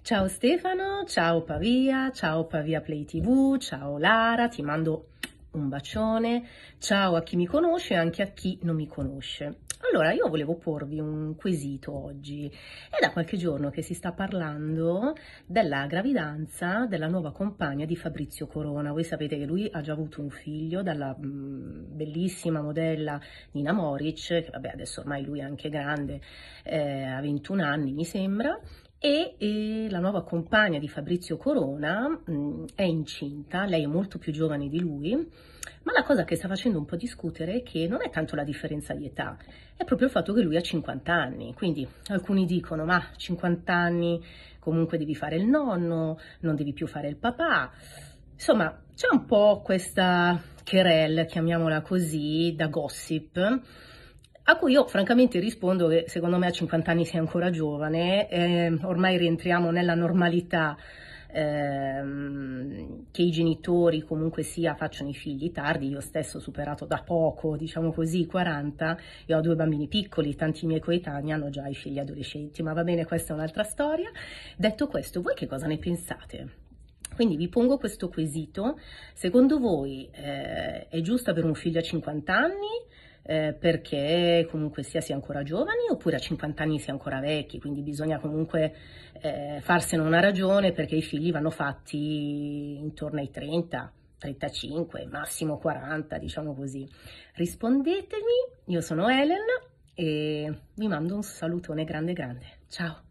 Ciao Stefano, ciao Pavia, ciao Pavia Play TV, ciao Lara, ti mando un bacione, ciao a chi mi conosce e anche a chi non mi conosce. Allora, io volevo porvi un quesito oggi. È da qualche giorno che si sta parlando della gravidanza della nuova compagna di Fabrizio Corona. Voi sapete che lui ha già avuto un figlio dalla mh, mm, bellissima modella Nina Moric, che vabbè adesso ormai lui è anche grande, eh, ha 21 anni mi sembra, e, e, la nuova compagna di Fabrizio Corona mh, è incinta, lei è molto più giovane di lui, ma la cosa che sta facendo un po' discutere è che non è tanto la differenza di età, è proprio il fatto che lui ha 50 anni, quindi alcuni dicono ma 50 anni comunque devi fare il nonno, non devi più fare il papà, insomma c'è un po' questa querelle, chiamiamola così, da gossip a cui io francamente rispondo che secondo me a 50 anni sei ancora giovane, eh, ormai rientriamo nella normalità ehm, che i genitori comunque sia facciano i figli tardi, io stesso ho superato da poco, diciamo così, 40 e ho due bambini piccoli, tanti miei coetanei hanno già i figli adolescenti, ma va bene, questa è un'altra storia. Detto questo, voi che cosa ne pensate? Quindi vi pongo questo quesito, secondo voi eh, è giusta per un figlio a 50 anni? eh, perché comunque sia si è ancora giovani oppure a 50 anni si è ancora vecchi, quindi bisogna comunque eh, farsene una ragione perché i figli vanno fatti intorno ai 30, 35, massimo 40, diciamo così. Rispondetemi, io sono Elena e vi mando un salutone grande grande. Ciao!